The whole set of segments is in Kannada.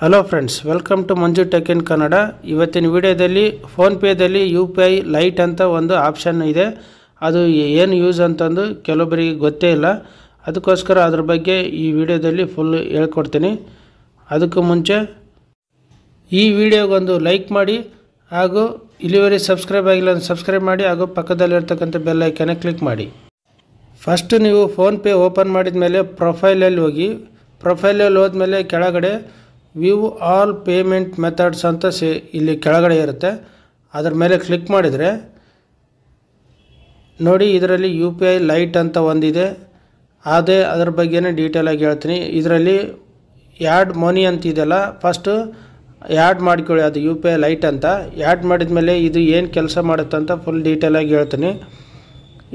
hello friends welcome to Manju tech in Kannada ಇವತ್ತಿನ ವಿಡಿಯೋದಲ್ಲಿ ಫೋನ್ಪೇದಲ್ಲಿ ಯು ಪಿ ಐ ಲೈಟ್ ಅಂತ ಒಂದು ಆಪ್ಷನ್ ಇದೆ ಅದು ಏನು ಯೂಸ್ ಅಂತಂದು ಕೆಲವೊಬ್ಬರಿಗೆ ಗೊತ್ತೇ ಇಲ್ಲ ಅದಕ್ಕೋಸ್ಕರ ಅದ್ರ ಬಗ್ಗೆ ಈ ವಿಡಿಯೋದಲ್ಲಿ ಫುಲ್ ಹೇಳ್ಕೊಡ್ತೀನಿ ಅದಕ್ಕೂ ಮುಂಚೆ ಈ ವಿಡಿಯೋಗೊಂದು ಲೈಕ್ ಮಾಡಿ ಹಾಗೂ ಇಲ್ಲಿವರೆಗೆ ಸಬ್ಸ್ಕ್ರೈಬ್ ಆಗಿಲ್ಲ ಅಂತ ಸಬ್ಸ್ಕ್ರೈಬ್ ಮಾಡಿ ಹಾಗೂ ಪಕ್ಕದಲ್ಲಿರ್ತಕ್ಕಂಥ ಐಕನ್ ಕ್ಲಿಕ್ ಮಾಡಿ ಫಸ್ಟು ನೀವು ಫೋನ್ಪೇ ಓಪನ್ ಮಾಡಿದ ಮೇಲೆ ಪ್ರೊಫೈಲಲ್ಲಿ ಹೋಗಿ ಪ್ರೊಫೈಲಲ್ಲಿ ಹೋದ್ಮೇಲೆ ಕೆಳಗಡೆ ವ್ಯೂ ಆಲ್ ಪೇಮೆಂಟ್ ಮೆಥಡ್ಸ್ ಅಂತ ಸೇ ಇಲ್ಲಿ ಕೆಳಗಡೆ ಇರುತ್ತೆ ಅದರ ಮೇಲೆ ಕ್ಲಿಕ್ ಮಾಡಿದರೆ ನೋಡಿ ಇದರಲ್ಲಿ ಯು ಪಿ ಐ ಲೈಟ್ ಅಂತ ಒಂದಿದೆ ಅದೇ ಅದ್ರ ಬಗ್ಗೆನೇ ಡೀಟೇಲಾಗಿ ಹೇಳ್ತೀನಿ ಇದರಲ್ಲಿ ಯಾಡ್ ಮನಿ ಅಂತಿದೆಯಲ್ಲ ಫಸ್ಟು ಆ್ಯಡ್ ಮಾಡ್ಕೊಳ್ಳಿ ಅದು ಯು ಪಿ ಐ ಲೈಟ್ ಅಂತ ಆ್ಯಡ್ ಮಾಡಿದ ಮೇಲೆ ಇದು ಏನು ಕೆಲಸ ಮಾಡುತ್ತೆ ಅಂತ ಫುಲ್ ಡೀಟೇಲಾಗಿ ಹೇಳ್ತೀನಿ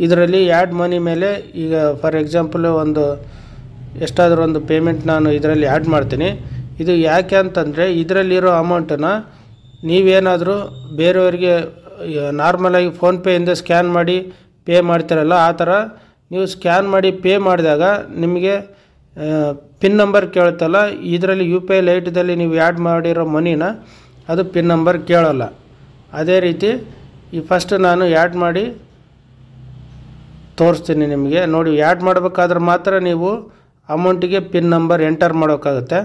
ಇದರಲ್ಲಿ ಆ್ಯಡ್ ಮನಿ ಮೇಲೆ ಈಗ ಫಾರ್ ಎಕ್ಸಾಂಪಲ್ ಒಂದು ಎಷ್ಟಾದರೂ ಒಂದು ಪೇಮೆಂಟ್ ನಾನು ಇದರಲ್ಲಿ ಆ್ಯಡ್ ಮಾಡ್ತೀನಿ ಇದು ಯಾಕೆ ಅಂತಂದರೆ ಇದರಲ್ಲಿರೋ ಅಮೌಂಟನ್ನು ನೀವೇನಾದರೂ ಬೇರೆಯವರಿಗೆ ನಾರ್ಮಲಾಗಿ ಫೋನ್ಪೇಯಿಂದ ಸ್ಕ್ಯಾನ್ ಮಾಡಿ ಪೇ ಮಾಡ್ತಿರಲ್ಲ ಆ ಥರ ನೀವು ಸ್ಕ್ಯಾನ್ ಮಾಡಿ ಪೇ ಮಾಡಿದಾಗ ನಿಮಗೆ ಪಿನ್ ನಂಬರ್ ಕೇಳುತ್ತಲ್ಲ ಇದರಲ್ಲಿ ಯು ಪಿ ಐ ಲೈಟ್ದಲ್ಲಿ ನೀವು ಆ್ಯಡ್ ಮಾಡಿರೋ ಮನಿನ ಅದು ಪಿನ್ ನಂಬರ್ ಕೇಳೋಲ್ಲ ಅದೇ ರೀತಿ ಈ ಫಸ್ಟ್ ನಾನು ಆ್ಯಡ್ ಮಾಡಿ ತೋರಿಸ್ತೀನಿ ನಿಮಗೆ ನೋಡಿ ಆ್ಯಡ್ ಮಾಡಬೇಕಾದ್ರೆ ಮಾತ್ರ ನೀವು ಅಮೌಂಟಿಗೆ ಪಿನ್ ನಂಬರ್ ಎಂಟರ್ ಮಾಡೋಕ್ಕಾಗುತ್ತೆ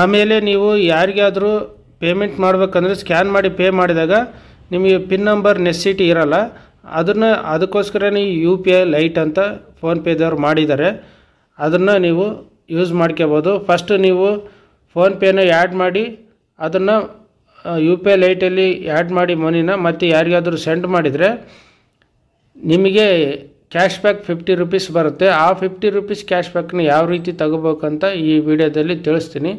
ಆಮೇಲೆ ನೀವು ಯಾರಿಗಾದರೂ ಪೇಮೆಂಟ್ ಮಾಡಬೇಕಂದ್ರೆ ಸ್ಕ್ಯಾನ್ ಮಾಡಿ ಪೇ ಮಾಡಿದಾಗ ನಿಮಗೆ ಪಿನ್ ನಂಬರ್ ನೆಸಿಟಿ ಇರಲ್ಲ ಅದನ್ನು ಅದಕ್ಕೋಸ್ಕರನೇ ಯು ಪಿ ಐ ಲೈಟ್ ಅಂತ ಫೋನ್ಪೇದವ್ರು ಮಾಡಿದ್ದಾರೆ ಅದನ್ನು ನೀವು ಯೂಸ್ ಮಾಡ್ಕೋಬೋದು ಫಸ್ಟು ನೀವು ಫೋನ್ಪೇನ ಆ್ಯಡ್ ಮಾಡಿ ಅದನ್ನು ಯು ಪಿ ಐ ಲೈಟಲ್ಲಿ ಆ್ಯಡ್ ಮಾಡಿ ಮನಿನ ಮತ್ತು ಯಾರಿಗಾದರೂ ಸೆಂಡ್ ಮಾಡಿದರೆ ನಿಮಗೆ ಕ್ಯಾಶ್ ಬ್ಯಾಕ್ ಫಿಫ್ಟಿ ರುಪೀಸ್ ಬರುತ್ತೆ ಆ ಫಿಫ್ಟಿ ರುಪೀಸ್ ಕ್ಯಾಶ್ ಬ್ಯಾಕ್ನ ಯಾವ ರೀತಿ ತಗೋಬೇಕಂತ ಈ ವಿಡಿಯೋದಲ್ಲಿ ತಿಳಿಸ್ತೀನಿ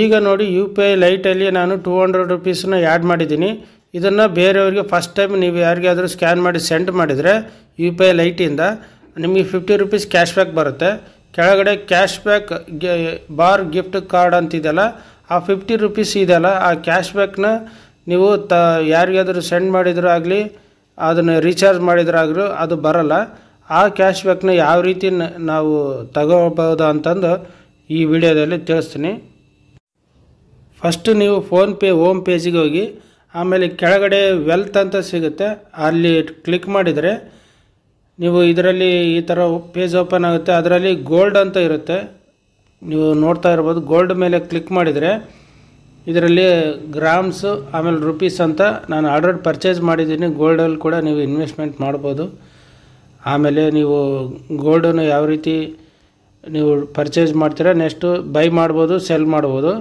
ಈಗ ನೋಡಿ ಯು ಪಿ ಐ ಲೈಟಲ್ಲಿ ನಾನು ಟೂ ಹಂಡ್ರೆಡ್ ರುಪೀಸನ್ನ ಆ್ಯಡ್ ಮಾಡಿದ್ದೀನಿ ಇದನ್ನು ಬೇರೆಯವರಿಗೆ ಫಸ್ಟ್ ಟೈಮ್ ನೀವು ಯಾರಿಗಾದರೂ ಸ್ಕ್ಯಾನ್ ಮಾಡಿ ಸೆಂಡ್ ಮಾಡಿದರೆ ಯು ಪಿ ಐ ಲೈಟಿಂದ ನಿಮಗೆ ಫಿಫ್ಟಿ ರುಪೀಸ್ ಕ್ಯಾಶ್ ಬ್ಯಾಕ್ ಬರುತ್ತೆ ಕೆಳಗಡೆ cashback bar gift card ಅಂತಿದೆಯಲ್ಲ ಆ ಫಿಫ್ಟಿ ರುಪೀಸ್ ಇದೆಯಲ್ಲ ಆ ಕ್ಯಾಶ್ ಬ್ಯಾಕ್ನ ನೀವು ತ ಯಾರಿಗಾದರೂ ಸೆಂಡ್ ಮಾಡಿದರೂ ಆಗಲಿ ಅದನ್ನು ರೀಚಾರ್ಜ್ ಮಾಡಿದ್ರಾಗೂ ಅದು ಬರಲ್ಲ ಆ ಕ್ಯಾಶ್ ಬ್ಯಾಕ್ನ ಯಾವ ರೀತಿ ನಾವು ತಗೋಬೋದು ಅಂತಂದು ಈ ವಿಡಿಯೋದಲ್ಲಿ ತಿಳಿಸ್ತೀನಿ ಫಸ್ಟು ನೀವು ಫೋನ್ಪೇ ಹೋಮ್ ಪೇಜಿಗೆ ಹೋಗಿ ಆಮೇಲೆ ಕೆಳಗಡೆ ವೆಲ್ತ್ ಅಂತ ಸಿಗುತ್ತೆ ಅಲ್ಲಿ ಕ್ಲಿಕ್ ಮಾಡಿದರೆ ನೀವು ಇದರಲ್ಲಿ ಈ ಥರ ಪೇಜ್ ಓಪನ್ ಆಗುತ್ತೆ ಅದರಲ್ಲಿ ಗೋಲ್ಡ್ ಅಂತ ಇರುತ್ತೆ ನೀವು ನೋಡ್ತಾ ಇರ್ಬೋದು ಗೋಲ್ಡ್ ಮೇಲೆ ಕ್ಲಿಕ್ ಮಾಡಿದರೆ ಇದರಲ್ಲಿ ಗ್ರಾಮ್ಸು ಆಮೇಲೆ ರುಪೀಸ್ ಅಂತ ನಾನು ಆಲ್ರೆಡಿ ಪರ್ಚೇಸ್ ಮಾಡಿದ್ದೀನಿ ಗೋಲ್ಡಲ್ಲಿ ಕೂಡ ನೀವು ಇನ್ವೆಸ್ಟ್ಮೆಂಟ್ ಮಾಡ್ಬೋದು ಆಮೇಲೆ ನೀವು ಗೋಲ್ಡನ್ನು ಯಾವ ರೀತಿ ನೀವು ಪರ್ಚೇಸ್ ಮಾಡ್ತೀರಾ ನೆಕ್ಸ್ಟು ಬೈ ಮಾಡ್ಬೋದು ಸೆಲ್ ಮಾಡ್ಬೋದು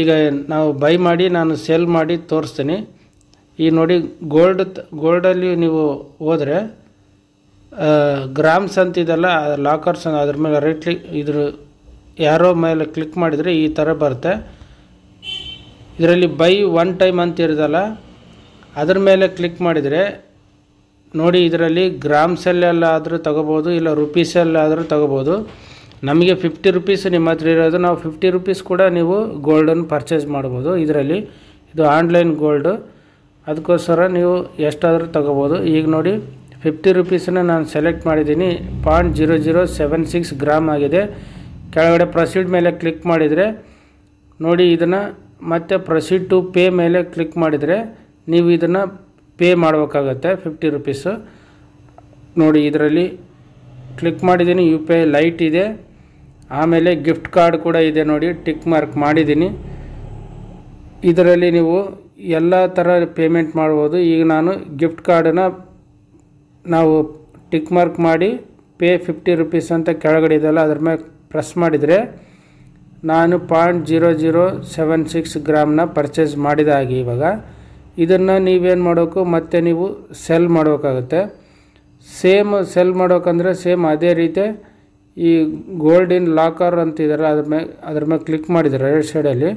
ಈಗ ನಾವು ಬೈ ಮಾಡಿ ನಾನು ಸೆಲ್ ಮಾಡಿ ತೋರಿಸ್ತೀನಿ ಈಗ ನೋಡಿ ಗೋಲ್ಡ್ ಗೋಲ್ಡಲ್ಲಿ ನೀವು ಹೋದರೆ ಗ್ರಾಮ್ಸ್ ಅಂತಿದೆಲ್ಲ ಲಾಕರ್ಸ್ ಅದ್ರ ಮೇಲೆ ರೈಟ್ ಕ್ಲಿಕ್ ಇದ್ರ ಯಾರೋ ಮೇಲೆ ಕ್ಲಿಕ್ ಮಾಡಿದರೆ ಈ ಥರ ಬರುತ್ತೆ ಇದರಲ್ಲಿ ಬೈ ಒನ್ ಟೈಮ್ ಅಂತ ಇರೋದಲ್ಲ ಅದ್ರ ಮೇಲೆ ಕ್ಲಿಕ್ ಮಾಡಿದರೆ ನೋಡಿ ಇದರಲ್ಲಿ ಗ್ರಾಮ್ಸಲ್ಲೆಲ್ಲಾದರೂ ತಗೋಬೋದು ಇಲ್ಲ ರುಪೀಸಲ್ಲಾದರೂ ತೊಗೋಬೋದು ನಮಗೆ ಫಿಫ್ಟಿ ರುಪೀಸ್ ನಿಮ್ಮ ಹತ್ರ ಇರೋದು ನಾವು ಫಿಫ್ಟಿ ರುಪೀಸ್ ಕೂಡ ನೀವು ಗೋಲ್ಡನ್ನು ಪರ್ಚೇಸ್ ಮಾಡ್ಬೋದು ಇದರಲ್ಲಿ ಇದು ಆನ್ಲೈನ್ ಗೋಲ್ಡು ಅದಕ್ಕೋಸ್ಕರ ನೀವು ಎಷ್ಟಾದರೂ ತೊಗೋಬೋದು ಈಗ ನೋಡಿ ಫಿಫ್ಟಿ ರುಪೀಸನ್ನ ನಾನು ಸೆಲೆಕ್ಟ್ ಮಾಡಿದ್ದೀನಿ point zero zero seven six gram ಆಗಿದೆ ಕೆಳಗಡೆ ಪ್ರೊಸೀಡ್ ಮೇಲೆ ಕ್ಲಿಕ್ ಮಾಡಿದರೆ ನೋಡಿ ಇದನ್ನು ಮತ್ತು ಪ್ರೊಸೀಡ್ ಟು ಪೇ ಮೇಲೆ ಕ್ಲಿಕ್ ಮಾಡಿದರೆ ನೀವು ಇದನ್ನು ಪೇ ಮಾಡಬೇಕಾಗತ್ತೆ ಫಿಫ್ಟಿ ರುಪೀಸು ನೋಡಿ ಇದರಲ್ಲಿ ಕ್ಲಿಕ್ ಮಾಡಿದ್ದೀನಿ ಯು ಪಿ ಐ ಲೈಟ್ ಇದೆ ಆಮೇಲೆ ಗಿಫ್ಟ್ ಕಾರ್ಡ್ ಕೂಡ ಇದೆ ನೋಡಿ ಟಿಕ್ ಮಾರ್ಕ್ ಮಾಡಿದ್ದೀನಿ ಇದರಲ್ಲಿ ನೀವು ಎಲ್ಲ ಥರ ಪೇಮೆಂಟ್ ಮಾಡ್ಬೋದು ಈಗ ನಾನು ಗಿಫ್ಟ್ ಕಾರ್ಡನ್ನು ನಾವು ಟಿಕ್ ಮಾರ್ಕ್ ಮಾಡಿ ಪೇ ಫಿಫ್ಟಿ ರುಪೀಸ್ ಅಂತ ಕೆಳಗಡೆ ಇದೆಯಲ್ಲ ಅದ್ರ ಮೇಲೆ ಪ್ರೆಸ್ ಮಾಡಿದರೆ ನಾನು point zero zero seven six ಗ್ರಾಮ್ನ ಪರ್ಚೇಸ್ ಹಾಗೆ ಇವಾಗ ಇದನ್ನು ನೀವೇನು ಮಾಡಬೇಕು ಮತ್ತೆ ನೀವು ಸೆಲ್ ಮಾಡಬೇಕಾಗುತ್ತೆ ಸೇಮ್ ಸೆಲ್ ಮಾಡೋಕಂದ್ರೆ ಸೇಮ್ ಅದೇ ರೀತಿ ಈ ಗೋಲ್ಡಿನ್ ಲಾಕರ್ ಅಂತಿದ್ದಾರೆ ಅದ್ರ ಮೇಲೆ ಅದ್ರ ಮೇಲೆ ಕ್ಲಿಕ್ ಮಾಡಿದ್ದಾರೆ ರೈಟ್ ಸೈಡಲ್ಲಿ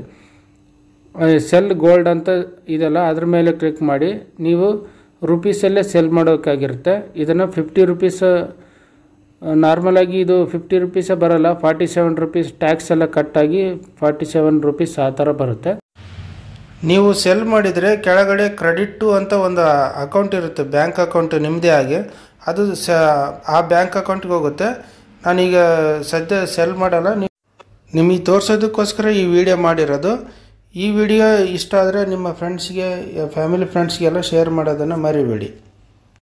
ಸೆಲ್ ಗೋಲ್ಡ್ ಅಂತ ಇದೆಲ್ಲ ಅದ್ರ ಮೇಲೆ ಕ್ಲಿಕ್ ಮಾಡಿ ನೀವು ರುಪೀಸಲ್ಲೇ ಸೆಲ್ ಮಾಡೋಕ್ಕಾಗಿರುತ್ತೆ ಇದನ್ನು ಫಿಫ್ಟಿ ರುಪೀಸ್ ನಾರ್ಮಲಾಗಿ ಇದು ಫಿಫ್ಟಿ ರುಪೀಸೇ ಬರೋಲ್ಲ ಫಾರ್ಟಿ ಸೆವೆನ್ ರುಪೀಸ್ ಟ್ಯಾಕ್ಸ್ ಎಲ್ಲ ಕಟ್ಟಾಗಿ ಫಾರ್ಟಿ ಸೆವೆನ್ ರುಪೀಸ್ ಆ ಥರ ಬರುತ್ತೆ ನೀವು ಸೆಲ್ ಮಾಡಿದರೆ ಕೆಳಗಡೆ ಕ್ರೆಡಿಟ್ಟು ಅಂತ ಒಂದು ಅಕೌಂಟ್ ಇರುತ್ತೆ ಬ್ಯಾಂಕ್ ಅಕೌಂಟ್ ನಿಮ್ಮದೇ ಆಗಿ ಅದು ಸ ಆ ಬ್ಯಾಂಕ್ ಅಕೌಂಟ್ಗೆ ಹೋಗುತ್ತೆ ನಾನೀಗ ಸದ್ಯ ಸೆಲ್ ಮಾಡಲ್ಲ ನೀವು ನಿಮಗೆ ತೋರಿಸೋದಕ್ಕೋಸ್ಕರ ಈ ವಿಡಿಯೋ ಮಾಡಿರೋದು ಈ ವಿಡಿಯೋ ಇಷ್ಟ ಆದರೆ ನಿಮ್ಮ ಫ್ರೆಂಡ್ಸ್ಗೆ ಫ್ಯಾಮಿಲಿ ಫ್ರೆಂಡ್ಸ್ಗೆಲ್ಲ ಶೇರ್ ಮಾಡೋದನ್ನು ಮರಿಬೇಡಿ